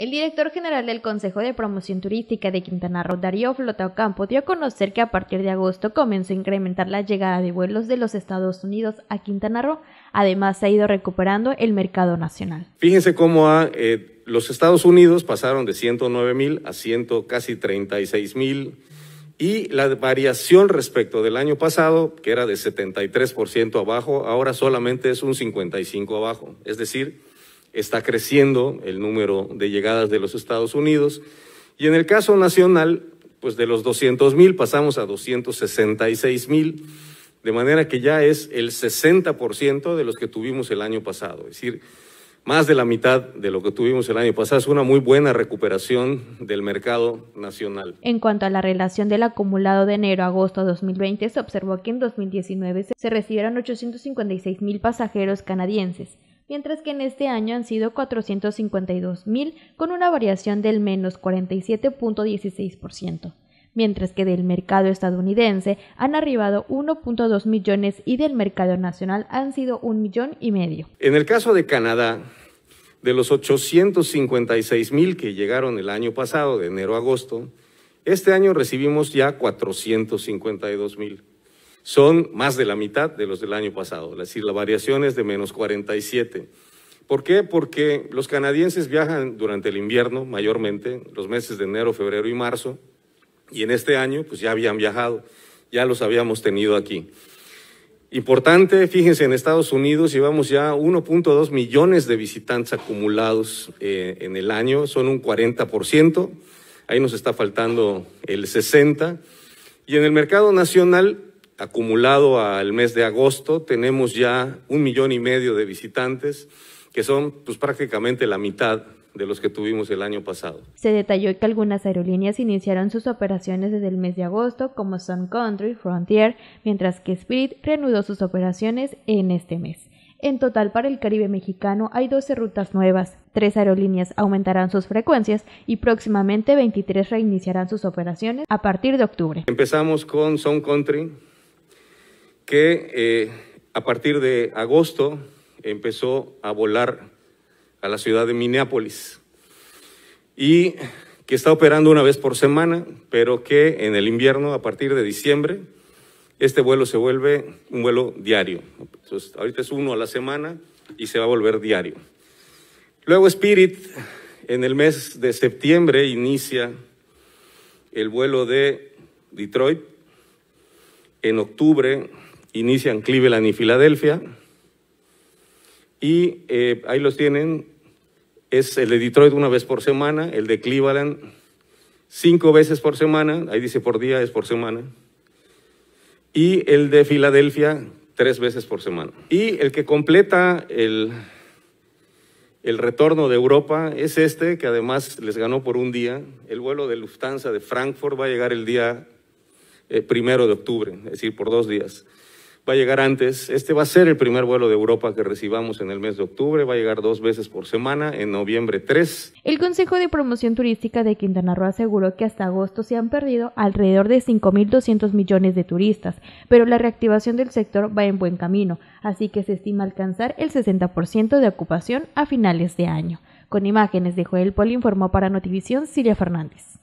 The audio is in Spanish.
El director general del Consejo de Promoción Turística de Quintana Roo, Darío Flota Ocampo, dio a conocer que a partir de agosto comenzó a incrementar la llegada de vuelos de los Estados Unidos a Quintana Roo. Además, se ha ido recuperando el mercado nacional. Fíjense cómo ah, eh, los Estados Unidos pasaron de 109 mil a 100, casi 36 mil. Y la variación respecto del año pasado, que era de 73% abajo, ahora solamente es un 55% abajo. Es decir, está creciendo el número de llegadas de los Estados Unidos y en el caso nacional, pues de los 200.000 pasamos a 266 mil, de manera que ya es el 60% de los que tuvimos el año pasado, es decir, más de la mitad de lo que tuvimos el año pasado. Es una muy buena recuperación del mercado nacional. En cuanto a la relación del acumulado de enero a agosto de 2020, se observó que en 2019 se recibieron 856 mil pasajeros canadienses mientras que en este año han sido 452 mil, con una variación del menos 47.16%, mientras que del mercado estadounidense han arribado 1.2 millones y del mercado nacional han sido un millón y medio. En el caso de Canadá, de los 856 mil que llegaron el año pasado, de enero a agosto, este año recibimos ya 452 mil son más de la mitad de los del año pasado, es decir, la variación es de menos 47. ¿Por qué? Porque los canadienses viajan durante el invierno mayormente, los meses de enero, febrero y marzo, y en este año pues ya habían viajado, ya los habíamos tenido aquí. Importante, fíjense, en Estados Unidos llevamos ya 1.2 millones de visitantes acumulados eh, en el año, son un 40%, ahí nos está faltando el 60%, y en el mercado nacional acumulado al mes de agosto, tenemos ya un millón y medio de visitantes, que son pues, prácticamente la mitad de los que tuvimos el año pasado. Se detalló que algunas aerolíneas iniciaron sus operaciones desde el mes de agosto, como Sun Country, Frontier, mientras que Spirit reanudó sus operaciones en este mes. En total para el Caribe mexicano hay 12 rutas nuevas, tres aerolíneas aumentarán sus frecuencias y próximamente 23 reiniciarán sus operaciones a partir de octubre. Empezamos con Sun Country, que eh, a partir de agosto empezó a volar a la ciudad de Minneapolis y que está operando una vez por semana, pero que en el invierno, a partir de diciembre, este vuelo se vuelve un vuelo diario. Entonces, ahorita es uno a la semana y se va a volver diario. Luego Spirit, en el mes de septiembre, inicia el vuelo de Detroit. En octubre inician Cleveland y Filadelfia. Y eh, ahí los tienen. Es el de Detroit una vez por semana, el de Cleveland cinco veces por semana, ahí dice por día es por semana. Y el de Filadelfia tres veces por semana. Y el que completa el, retorno de Europa es este, que además les ganó por un día. El vuelo de Lufthansa de Frankfurt va a llegar el día eh, primero de octubre, es decir, por dos días va a llegar antes. Este va a ser el primer vuelo de Europa que recibamos en el mes de octubre. Va a llegar dos veces por semana, en noviembre tres. El Consejo de Promoción Turística de Quintana Roo aseguró que hasta agosto se han perdido alrededor de 5.200 millones de turistas, pero la reactivación del sector va en buen camino, así que se estima alcanzar el 60% de ocupación a finales de año. Con imágenes de Joel Pol informó para Notivisión Silvia Fernández.